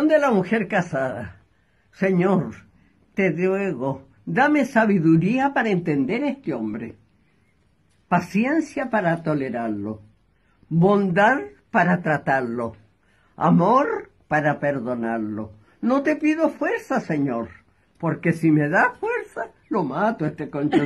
de la mujer casada. Señor, te ruego, dame sabiduría para entender a este hombre, paciencia para tolerarlo, bondad para tratarlo, amor para perdonarlo. No te pido fuerza, Señor, porque si me das fuerza, lo mato a este concho